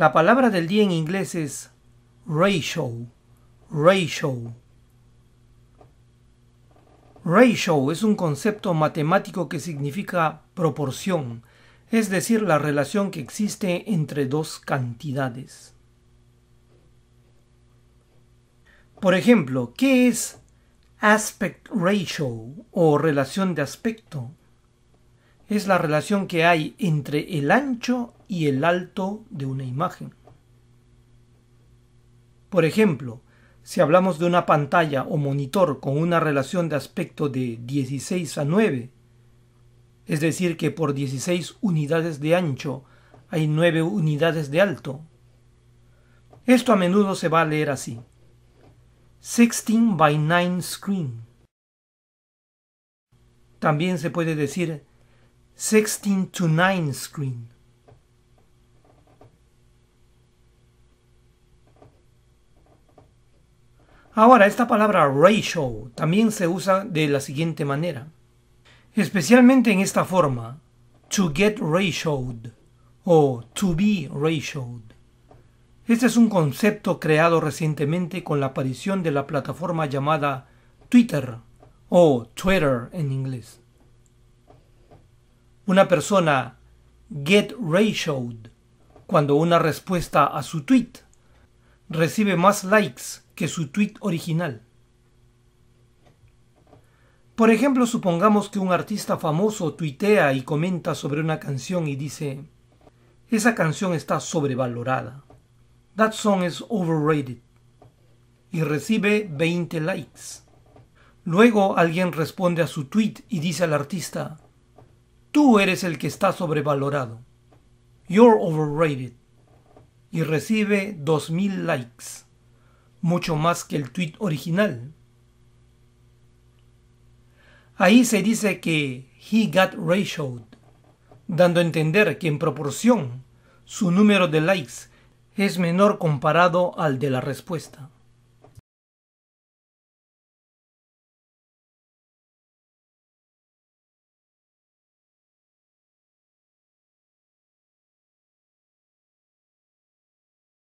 La palabra del día en inglés es ratio. Ratio. Ratio es un concepto matemático que significa proporción, es decir, la relación que existe entre dos cantidades. Por ejemplo, ¿qué es aspect ratio o relación de aspecto? es la relación que hay entre el ancho y el alto de una imagen. Por ejemplo, si hablamos de una pantalla o monitor con una relación de aspecto de 16 a 9, es decir que por 16 unidades de ancho hay 9 unidades de alto. Esto a menudo se va a leer así. 16 by 9 screen. También se puede decir 16 to 9 screen. Ahora, esta palabra ratio también se usa de la siguiente manera. Especialmente en esta forma, to get ratioed o to be ratioed. Este es un concepto creado recientemente con la aparición de la plataforma llamada Twitter o Twitter en inglés una persona get ratioed cuando una respuesta a su tweet recibe más likes que su tweet original. Por ejemplo, supongamos que un artista famoso tuitea y comenta sobre una canción y dice, esa canción está sobrevalorada. That song is overrated. Y recibe 20 likes. Luego alguien responde a su tweet y dice al artista, Tú eres el que está sobrevalorado. You're overrated. Y recibe 2000 likes, mucho más que el tweet original. Ahí se dice que he got ratioed, dando a entender que en proporción su número de likes es menor comparado al de la respuesta.